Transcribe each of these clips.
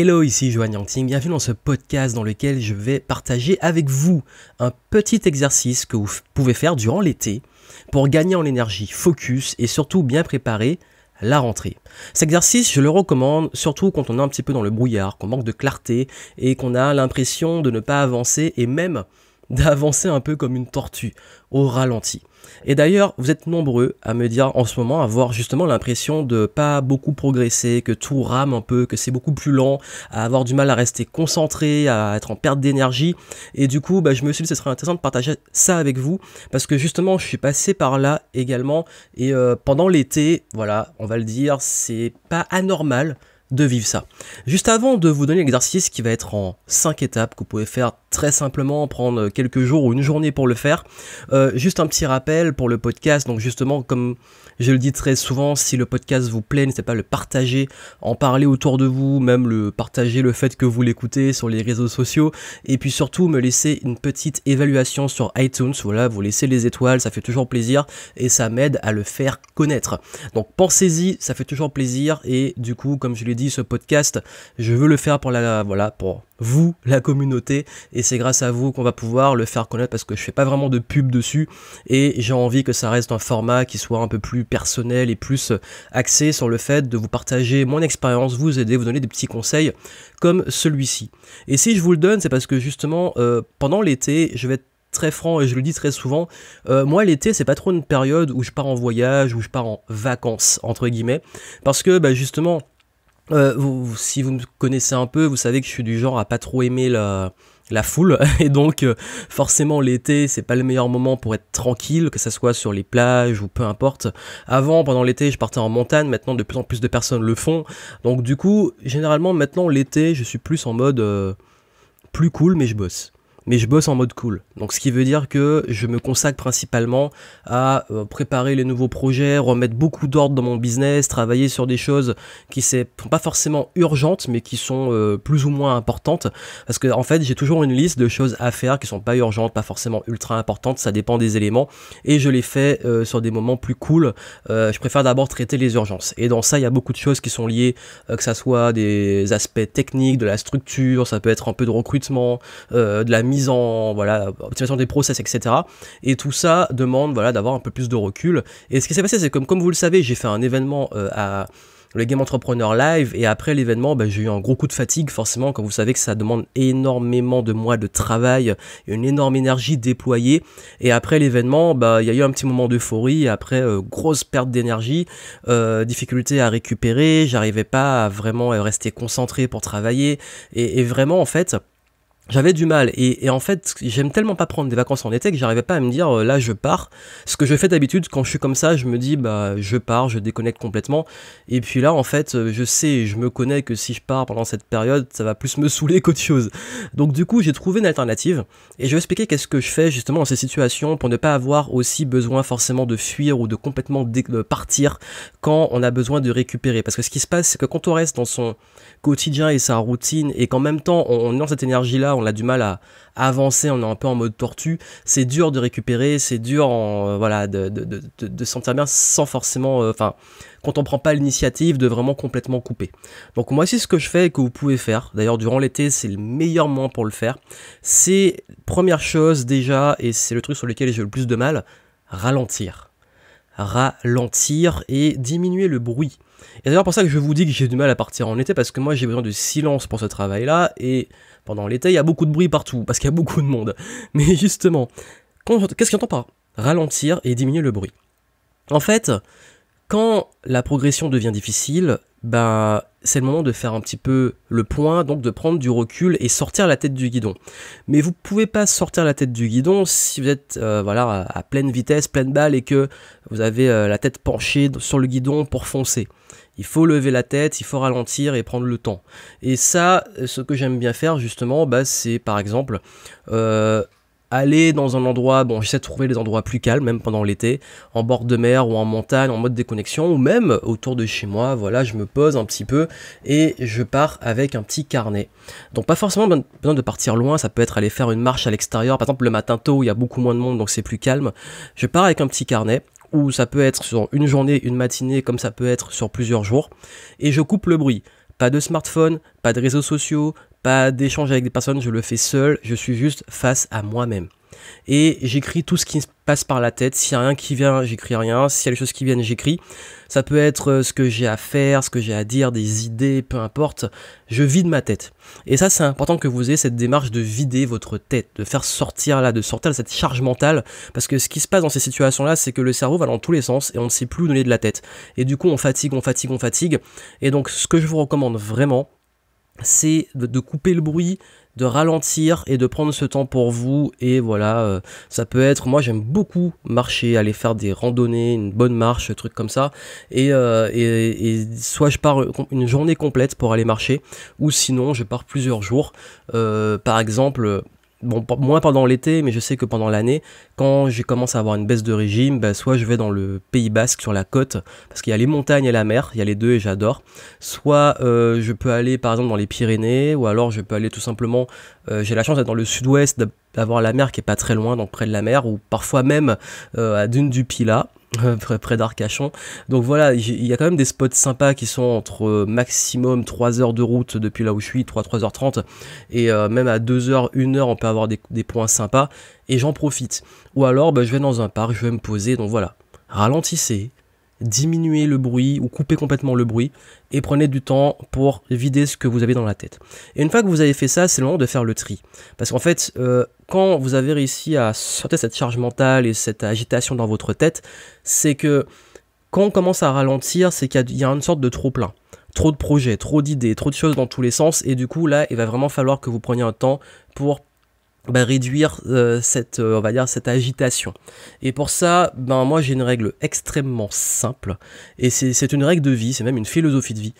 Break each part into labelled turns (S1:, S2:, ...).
S1: Hello, ici Joanne Yangting, bienvenue dans ce podcast dans lequel je vais partager avec vous un petit exercice que vous pouvez faire durant l'été pour gagner en énergie, focus et surtout bien préparer la rentrée. Cet exercice, je le recommande surtout quand on est un petit peu dans le brouillard, qu'on manque de clarté et qu'on a l'impression de ne pas avancer et même d'avancer un peu comme une tortue, au ralenti. Et d'ailleurs, vous êtes nombreux à me dire en ce moment, avoir justement l'impression de pas beaucoup progresser, que tout rame un peu, que c'est beaucoup plus lent, à avoir du mal à rester concentré, à être en perte d'énergie. Et du coup, bah, je me suis dit que ce serait intéressant de partager ça avec vous, parce que justement, je suis passé par là également. Et euh, pendant l'été, voilà, on va le dire, c'est pas anormal de vivre ça. Juste avant de vous donner l'exercice qui va être en 5 étapes que vous pouvez faire très simplement prendre quelques jours ou une journée pour le faire. Euh, juste un petit rappel pour le podcast. Donc justement, comme je le dis très souvent, si le podcast vous plaît, n'hésitez pas à le partager, en parler autour de vous, même le partager le fait que vous l'écoutez sur les réseaux sociaux. Et puis surtout, me laisser une petite évaluation sur iTunes. Voilà, vous laissez les étoiles, ça fait toujours plaisir et ça m'aide à le faire connaître. Donc pensez-y, ça fait toujours plaisir et du coup, comme je l'ai dit, ce podcast, je veux le faire pour la, voilà, pour vous, la communauté, et c'est grâce à vous qu'on va pouvoir le faire connaître parce que je fais pas vraiment de pub dessus et j'ai envie que ça reste un format qui soit un peu plus personnel et plus axé sur le fait de vous partager mon expérience, vous aider, vous donner des petits conseils comme celui-ci. Et si je vous le donne, c'est parce que justement, euh, pendant l'été, je vais être très franc et je le dis très souvent, euh, moi l'été c'est pas trop une période où je pars en voyage, où je pars en vacances entre guillemets, parce que bah, justement euh, si vous me connaissez un peu, vous savez que je suis du genre à pas trop aimer la, foule et donc euh, forcément l'été c'est pas le meilleur moment pour être tranquille que ça soit sur les plages ou peu importe avant pendant l'été je partais en montagne maintenant de plus en plus de personnes le font donc du coup généralement maintenant l'été je suis plus en mode euh, plus cool mais je bosse mais je bosse en mode cool. Donc ce qui veut dire que je me consacre principalement à euh, préparer les nouveaux projets, remettre beaucoup d'ordre dans mon business, travailler sur des choses qui ne sont pas forcément urgentes, mais qui sont euh, plus ou moins importantes. Parce que en fait, j'ai toujours une liste de choses à faire qui ne sont pas urgentes, pas forcément ultra importantes, ça dépend des éléments, et je les fais euh, sur des moments plus cool. je préfère d'abord traiter les urgences. Et dans ça, il y a beaucoup de choses qui sont liées, que ce soit des aspects techniques, de la structure, ça peut être un peu de recrutement, de la mise en voilà, optimisation des process, etc. Et tout ça demande voilà, d'avoir un peu plus de recul. Et ce qui s'est passé, c'est comme, comme vous le savez, j'ai fait un événement euh, à le Game Entrepreneur Live. Et après l'événement, bah, j'ai eu un gros coup de fatigue, forcément, quand vous savez que ça demande énormément de mois de travail, une énorme énergie déployée. Et après l'événement, bah, il y a eu un petit moment d'euphorie. Après, euh, grosse perte d'énergie, euh, difficulté à récupérer. J'arrivais pas à vraiment rester concentré pour travailler. et vraiment, en fait, j'avais du mal et, en fait j'aime tellement pas prendre des vacances en été que j'arrivais pas à me dire euh, là je pars ce que je fais d'habitude quand je suis comme ça je me dis bah je pars je déconnecte complètement et puis là en fait euh, je sais je me connais que si je pars pendant cette période ça va plus me saouler qu'autre chose donc du coup j'ai trouvé une alternative et je vais expliquer qu'est-ce que je fais justement dans ces situations pour ne pas avoir aussi besoin forcément de fuir ou de complètement partir quand on a besoin de récupérer parce que ce qui se passe c'est que quand on reste dans son quotidien et sa routine et qu'en même temps on est dans cette énergie là on a du mal à, avancer, on est un peu en mode tortue, c'est dur de récupérer, c'est dur euh, voilà, de, de, sentir bien sans forcément, euh, enfin, quand on prend pas l'initiative de vraiment complètement couper. Donc moi c'est ce que je fais et que vous pouvez faire, d'ailleurs durant l'été c'est le meilleur moment pour le faire, c'est première chose déjà, et c'est le truc sur lequel j'ai le plus de mal, ralentir ralentir et diminuer le bruit. Et d'ailleurs pour ça que je vous dis que j'ai du mal à partir en été parce que moi j'ai besoin de silence pour ce travail là et pendant l'été, il y a beaucoup de bruit partout, parce qu'il y a beaucoup de monde. Mais justement, qu'est-ce qu'on entend par ralentir et diminuer le bruit En fait, quand la progression devient difficile, bah, c'est le moment de faire un petit peu le point, donc de prendre du recul et sortir la tête du guidon. Mais vous ne pouvez pas sortir la tête du guidon si vous êtes euh, voilà à pleine vitesse, pleine balle et que vous avez euh, la tête penchée sur le guidon pour foncer. Il faut lever la tête, il faut ralentir et prendre le temps. Et ça, euh, ce que j'aime bien faire justement, bah, c'est par exemple euh, aller dans un endroit, bon j'essaie de trouver des endroits plus calmes, même pendant l'été, en bord de mer ou en montagne, en mode déconnexion, ou même autour de chez moi, voilà, je me pose un petit peu et je pars avec un petit carnet. Donc pas forcément ben, besoin de partir loin, ça peut être aller faire une marche à l'extérieur, par exemple le matin tôt, il y a beaucoup moins de monde, donc c'est plus calme. Je pars avec un petit carnet, ou ça peut être sur une journée, une matinée, comme ça peut être sur plusieurs jours. Et je coupe le bruit. Pas de smartphone, pas de réseaux sociaux, pas d'échange avec des personnes, je le fais seul, je suis juste face à moi-même et j'écris tout ce qui passe par la tête. S'il n'y a rien qui vient, j'écris rien. S'il y a des choses qui viennent, j'écris. Ça peut être euh, ce que j'ai à faire, ce que j'ai à dire, des idées, peu importe. Je vide ma tête. Et ça, c'est important que vous ayez cette démarche de vider votre tête, de faire sortir là, de sortir cette charge mentale. Parce que ce qui se passe dans ces situations-là, c'est que le cerveau va dans tous les sens et on ne sait plus où donner de la tête. Et du coup, on fatigue, on fatigue, on fatigue. Et donc, ce que je vous recommande vraiment, c'est de couper le bruit, de ralentir et de prendre ce temps pour vous. Et voilà, euh, ça peut être, moi j'aime beaucoup marcher, aller faire des randonnées, une bonne marche, truc comme ça. Et, euh, et, et, soit je pars euh, une journée complète pour aller marcher, ou sinon je pars plusieurs jours. par exemple, bon, moins pendant l'été, mais je sais que pendant l'année, quand je commence à avoir une baisse de régime, bah, soit je vais dans le Pays Basque sur la côte, parce qu'il y a les montagnes et la mer, il y a les deux et j'adore. Soit euh, je peux aller par exemple dans les Pyrénées, ou alors je peux aller tout simplement, euh, j'ai la chance d'être dans le sud-ouest, d'avoir la mer qui est pas très loin, donc près de la mer, ou parfois même euh, à Dune du Pila près d'Arcachon. Donc voilà, il y a quand même des spots sympas qui sont entre euh, maximum 3 heures de route depuis là où je suis, 3 3h30 et euh, même à 2 heures, 1 heure, on peut avoir des, points sympas et j'en profite. Ou alors bah, je vais dans un parc, je vais me poser. Donc voilà, ralentissez, diminuer le bruit ou couper complètement le bruit et prenez du temps pour vider ce que vous avez dans la tête. Et une fois que vous avez fait ça, c'est le moment de faire le tri. Parce qu'en fait, euh, quand vous avez réussi à sortir cette charge mentale et cette agitation dans votre tête, c'est que quand on commence à ralentir, c'est qu'il y a une sorte de trop-plein trop de projets, trop d'idées, trop de choses dans tous les sens, et du coup là, il va vraiment falloir que vous preniez un temps pour bah, réduire euh, cette, euh, on va dire, cette agitation. Et pour ça, ben, moi j'ai une règle extrêmement simple, et c'est une règle de vie, c'est même une philosophie de vie.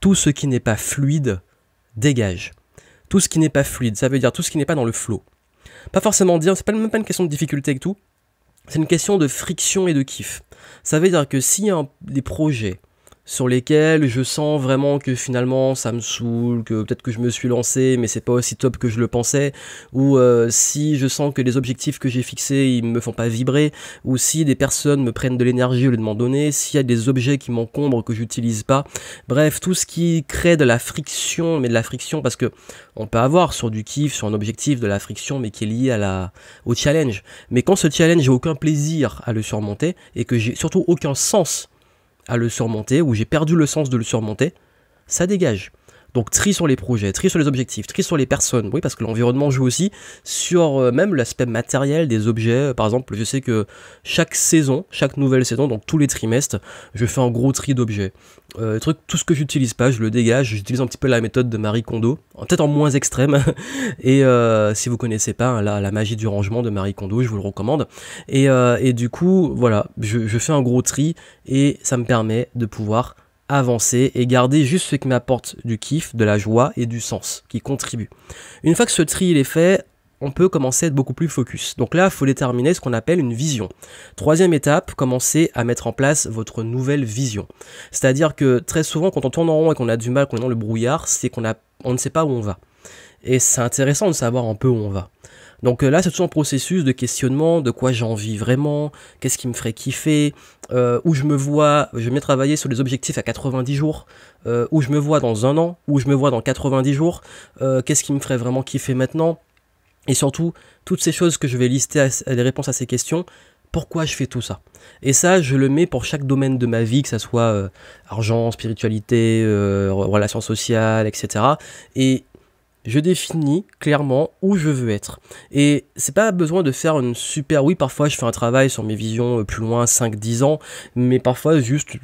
S1: Tout ce qui n'est pas fluide dégage. Tout ce qui n'est pas fluide, ça veut dire tout ce qui n'est pas dans le flot. Pas forcément dire, c'est pas même pas une question de difficulté et tout, c'est une question de friction et de kiff. Ça veut dire que si y a des projets, sur lesquels je sens vraiment que finalement ça me saoule, que peut-être que je me suis lancé mais c'est pas aussi top que je le pensais, ou euh, si je sens que les objectifs que j'ai fixés ils me font pas vibrer, ou si des personnes me prennent de l'énergie au lieu de m'en donner, s'il y a des objets qui m'encombrent que j'utilise pas, bref tout ce qui crée de la friction, mais de la friction parce que on peut avoir sur du kiff, sur un objectif de la friction mais qui est lié à la, au challenge, mais quand ce challenge j'ai aucun plaisir à le surmonter et que j'ai surtout aucun sens à le surmonter, ou j'ai perdu le sens de le surmonter, ça dégage. Donc tri sur les projets, tri sur les objectifs, tri sur les personnes, oui, parce que l'environnement joue aussi sur euh, même l'aspect matériel des objets. Par exemple, je sais que chaque saison, chaque nouvelle saison, donc tous les trimestres, je fais un gros tri d'objets. Euh, truc, tout ce que j'utilise pas, je le dégage, j'utilise un petit peu la méthode de Marie Kondo, peut-être en moins extrême, et euh, si vous connaissez pas hein, la, magie du rangement de Marie Kondo, je vous le recommande, et, du coup, voilà, je fais un gros tri, et ça me permet de pouvoir avancer et garder juste ce qui m'apporte du kiff, de la joie et du sens, qui contribue. Une fois que ce tri est fait, on peut commencer à être beaucoup plus focus. Donc là, il faut déterminer ce qu'on appelle une vision. Troisième étape, commencez à mettre en place votre nouvelle vision. C'est-à-dire que très souvent, quand on tourne en rond et qu'on a du mal, qu'on est dans le brouillard, c'est qu'on on ne sait pas où on va. Et c'est intéressant de savoir un peu où on va. Donc euh, là, c'est tout un processus de questionnement, de quoi j'en envie vraiment, qu'est-ce qui me ferait kiffer, euh, où je me vois, je vais travailler sur les objectifs à 90 jours, euh, où je me vois dans un an, où je me vois dans 90 jours, qu'est-ce qui me ferait vraiment kiffer maintenant, et surtout, toutes ces choses que je vais lister, les réponses à ces questions, pourquoi je fais tout ça Et ça, je le mets pour chaque domaine de ma vie, que ce soit argent, spiritualité, relations sociales, etc. Et je définis clairement où je veux être. Et c'est pas besoin de faire une super. Oui, parfois je fais un travail sur mes visions euh, plus loin, 5-10 ans, mais parfois juste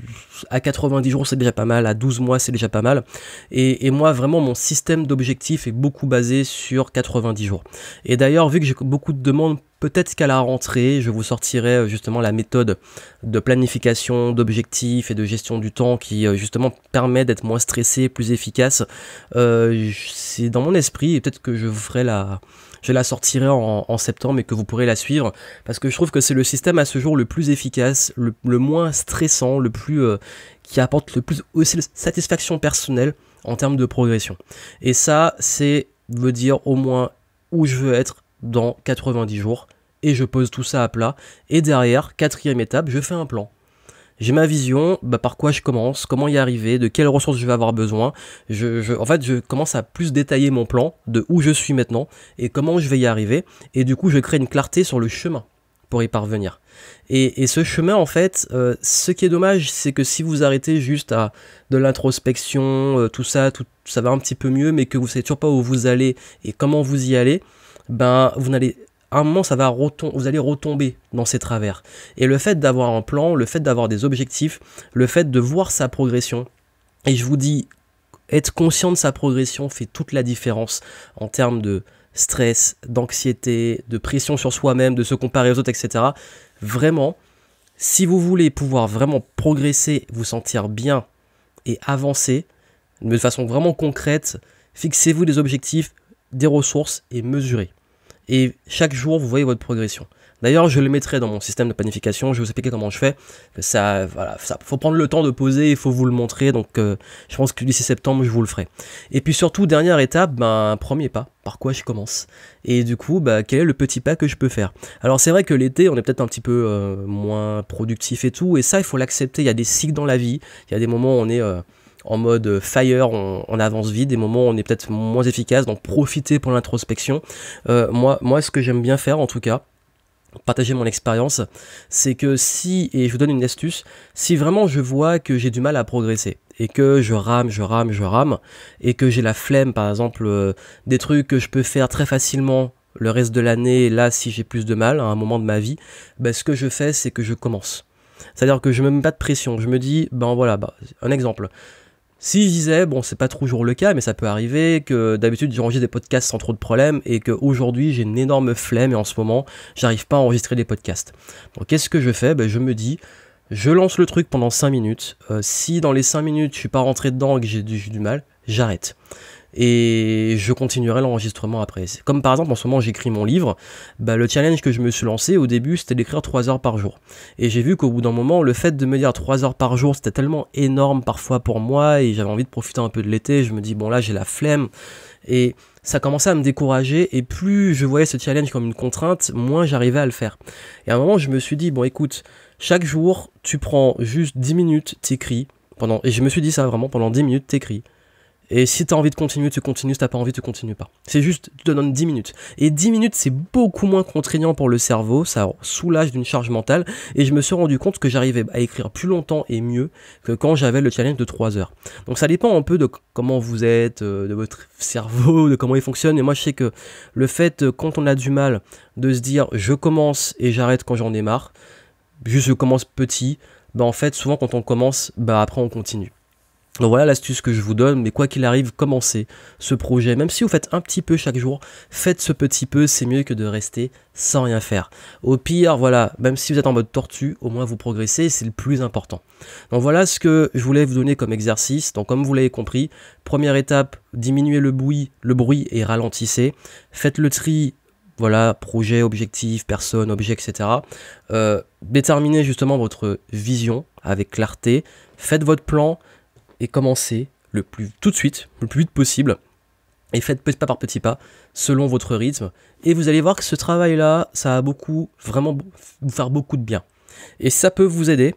S1: à 90 jours c'est déjà pas mal, à 12 mois c'est déjà pas mal. Et, moi vraiment mon système d'objectifs est beaucoup basé sur 90 jours. Et d'ailleurs, vu que j'ai beaucoup de demandes Peut-être qu'à la rentrée, je vous sortirai euh, justement la méthode de planification, d'objectifs et de gestion du temps qui euh, justement permet d'être moins stressé, plus efficace. Euh, c'est dans mon esprit et peut-être que je vous ferai la, je la sortirai en, septembre et que vous pourrez la suivre parce que je trouve que c'est le système à ce jour le plus efficace, le, moins stressant, le plus qui apporte le plus de satisfaction personnelle en termes de progression. Et ça, c'est veut dire au moins où je veux être, dans 90 jours et je pose tout ça à plat. Et derrière, quatrième étape, je fais un plan. J'ai ma vision, bah, par quoi je commence, comment y arriver, de quelles ressources je vais avoir besoin. en fait, je commence à plus détailler mon plan de où je suis maintenant et comment je vais y arriver. Et du coup, je crée une clarté sur le chemin pour y parvenir. Et, ce chemin, en fait, euh, ce qui est dommage, c'est que si vous arrêtez juste à de l'introspection, euh, tout ça, ça va un petit peu mieux, mais que vous ne savez toujours pas où vous allez et comment vous y allez, ben vous n'allez un moment ça va retomber, vous allez retomber dans ces travers. Et le fait d'avoir un plan, le fait d'avoir des objectifs, le fait de voir sa progression, et je vous dis, être conscient de sa progression fait toute la différence en termes de stress, d'anxiété, de pression sur soi-même, de se comparer aux autres, etc. Vraiment, si vous voulez pouvoir vraiment progresser, vous sentir bien et avancer, de façon vraiment concrète, fixez-vous des objectifs, des ressources et mesurer. Et chaque jour, vous voyez votre progression. D'ailleurs, je le mettrai dans mon système de planification. Je vais vous expliquer comment je fais. ça, voilà, ça, faut prendre le temps de poser. Il faut vous le montrer. Donc, euh, je pense que d'ici septembre, je vous le ferai. Et puis surtout, dernière étape, ben, premier pas. Par quoi je commence Et du coup, ben, quel est le petit pas que je peux faire Alors, c'est vrai que l'été, on est peut-être un petit peu euh, moins productif et tout. Et ça, il faut l'accepter. Il y a des cycles dans la vie. Il y a des moments où on est euh, en mode euh, fire, on, avance vite, des moments où on est peut-être moins efficace, donc profitez pour l'introspection. Euh, moi, moi, ce que j'aime bien faire en tout cas, partager mon expérience, c'est que si, et je vous donne une astuce, si vraiment je vois que j'ai du mal à progresser, et que je rame, je rame, je rame, et que j'ai la flemme, par exemple, euh, des trucs que je peux faire très facilement le reste de l'année, là, si j'ai plus de mal à un moment de ma vie, ben ce que je fais, c'est que je commence. C'est-à-dire que je ne me mets pas de pression. Je me dis, ben voilà, bah, un exemple je disais, bon, c'est pas toujours le cas, mais ça peut arriver que d'habitude j'enregistre des podcasts sans trop de problèmes et qu'aujourd'hui j'ai une énorme flemme et en ce moment j'arrive pas à enregistrer des podcasts. Donc qu'est-ce que je fais ben, Je me dis, je lance le truc pendant 5 minutes. Euh, si dans les 5 minutes je suis pas rentré dedans et que j'ai du mal, j'arrête et je continuerai l'enregistrement après. Comme par exemple en ce moment j'écris mon livre, bah, le challenge que je me suis lancé au début c'était d'écrire 3 heures par jour. Et j'ai vu qu'au bout d'un moment le fait de me dire 3 heures par jour c'était tellement énorme parfois pour moi et j'avais envie de profiter un peu de l'été, je me dis bon là j'ai la flemme et ça commençait à me décourager et plus je voyais ce challenge comme une contrainte, moins j'arrivais à le faire. Et à un moment je me suis dit bon écoute, chaque jour tu prends juste 10 minutes, t'écris, pendant, et je me suis dit ça vraiment, pendant 10 minutes t'écris. Et si as envie de continuer, tu continues. Si t'as pas envie, tu continues pas. C'est juste, tu te donnes 10 minutes. Et 10 minutes, c'est beaucoup moins contraignant pour le cerveau. Ça soulage d'une charge mentale. Et je me suis rendu compte que j'arrivais à écrire plus longtemps et mieux que quand j'avais le challenge de 3 heures. Donc ça dépend un peu de comment vous êtes, euh, de votre cerveau, de comment il fonctionne. Et moi, je sais que le fait, euh, quand on a du mal, de se dire je commence et j'arrête quand j'en ai marre, juste je commence petit, bah en fait, souvent quand on commence, bah après on continue. Donc voilà l'astuce que je vous donne, mais quoi qu'il arrive, commencez ce projet. Même si vous faites un petit peu chaque jour, faites ce petit peu, c'est mieux que de rester sans rien faire. Au pire, voilà, même si vous êtes en mode tortue, au moins vous progressez, c'est le plus important. Donc voilà ce que je voulais vous donner comme exercice. Donc comme vous l'avez compris, première étape, diminuez le bruit, le bruit et ralentissez. Faites le tri voilà, projet, objectif, personne, objet, etc. Euh, déterminez justement votre vision avec clarté, faites votre plan, et commencez le plus tout de suite, le plus vite possible. Et faites petit pas par petit pas, selon votre rythme. Et vous allez voir que ce travail-là, ça va beaucoup, vraiment, vous faire beaucoup de bien. Et ça peut vous aider.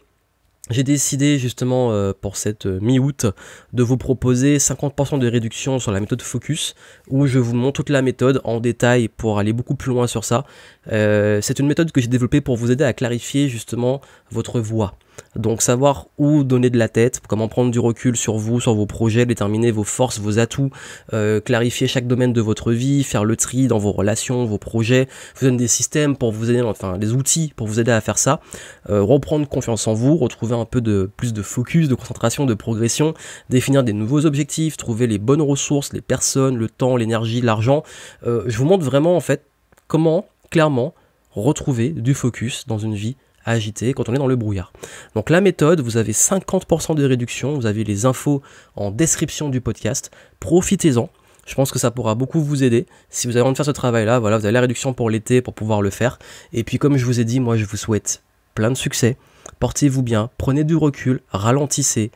S1: J'ai décidé justement euh, pour cette euh, mi-août de vous proposer 50% de réduction sur la méthode Focus où je vous montre toute la méthode en détail pour aller beaucoup plus loin sur ça. Euh, c'est une méthode que j'ai développée pour vous aider à clarifier justement votre voix. Donc savoir où donner de la tête, comment prendre du recul sur vous, sur vos projets, déterminer vos forces, vos atouts, euh, clarifier chaque domaine de votre vie, faire le tri dans vos relations, vos projets, vous donne des systèmes pour vous aider, enfin des outils pour vous aider à faire ça, euh, reprendre confiance en vous, retrouver un peu de plus de focus, de concentration, de progression, définir des nouveaux objectifs, trouver les bonnes ressources, les personnes, le temps, l'énergie, l'argent. Euh, je vous montre vraiment en fait comment clairement retrouver du focus dans une vie agiter quand on est dans le brouillard. Donc la méthode, vous avez 50% de réduction, vous avez les infos en description du podcast, profitez-en. Je pense que ça pourra beaucoup vous aider. Si vous avez envie de faire ce travail-là, voilà, vous avez la réduction pour l'été pour pouvoir le faire. Et puis comme je vous ai dit, moi je vous souhaite plein de succès. Portez-vous bien, prenez du recul, ralentissez,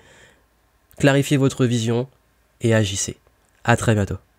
S1: clarifiez votre vision et agissez. A très bientôt.